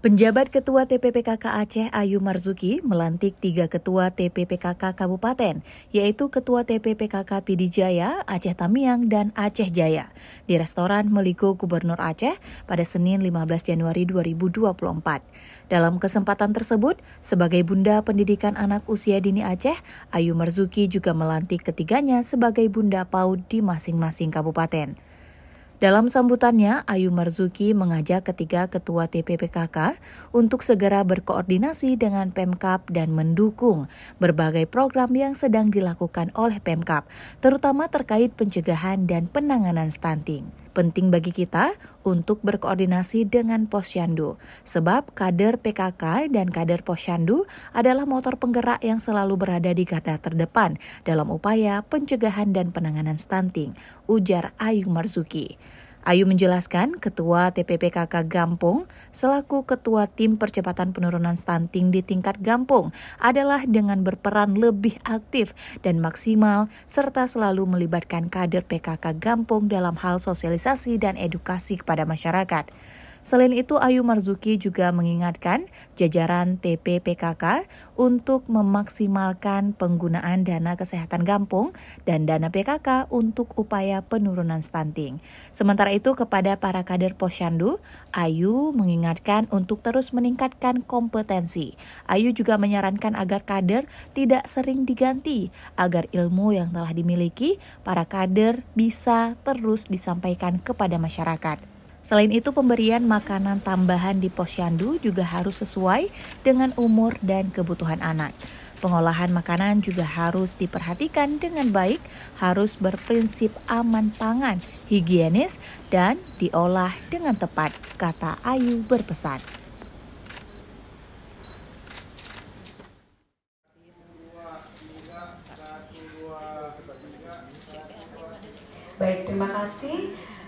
Penjabat Ketua TPPKK Aceh Ayu Marzuki melantik tiga ketua TPPKK Kabupaten, yaitu Ketua TPPKK Pidijaya, Aceh Tamiang, dan Aceh Jaya, di restoran Meliko Gubernur Aceh pada Senin 15 Januari 2024. Dalam kesempatan tersebut, sebagai Bunda Pendidikan Anak Usia Dini Aceh, Ayu Marzuki juga melantik ketiganya sebagai Bunda PAUD di masing-masing kabupaten. Dalam sambutannya, Ayu Marzuki mengajak ketiga ketua TPPKK untuk segera berkoordinasi dengan Pemkap dan mendukung berbagai program yang sedang dilakukan oleh Pemkap, terutama terkait pencegahan dan penanganan stunting. Penting bagi kita untuk berkoordinasi dengan posyandu, sebab kader PKK dan kader posyandu adalah motor penggerak yang selalu berada di garda terdepan dalam upaya pencegahan dan penanganan stunting, ujar Ayu Marzuki. Ayu menjelaskan Ketua TPPKK Gampung selaku Ketua Tim Percepatan Penurunan Stunting di tingkat Gampung adalah dengan berperan lebih aktif dan maksimal serta selalu melibatkan kader PKK Gampung dalam hal sosialisasi dan edukasi kepada masyarakat. Selain itu, Ayu Marzuki juga mengingatkan jajaran TPPKK untuk memaksimalkan penggunaan dana kesehatan gampung dan dana PKK untuk upaya penurunan stunting. Sementara itu, kepada para kader posyandu, Ayu mengingatkan untuk terus meningkatkan kompetensi. Ayu juga menyarankan agar kader tidak sering diganti, agar ilmu yang telah dimiliki para kader bisa terus disampaikan kepada masyarakat. Selain itu, pemberian makanan tambahan di posyandu juga harus sesuai dengan umur dan kebutuhan anak. Pengolahan makanan juga harus diperhatikan dengan baik, harus berprinsip aman pangan, higienis, dan diolah dengan tepat, kata Ayu berpesan. Baik, terima kasih.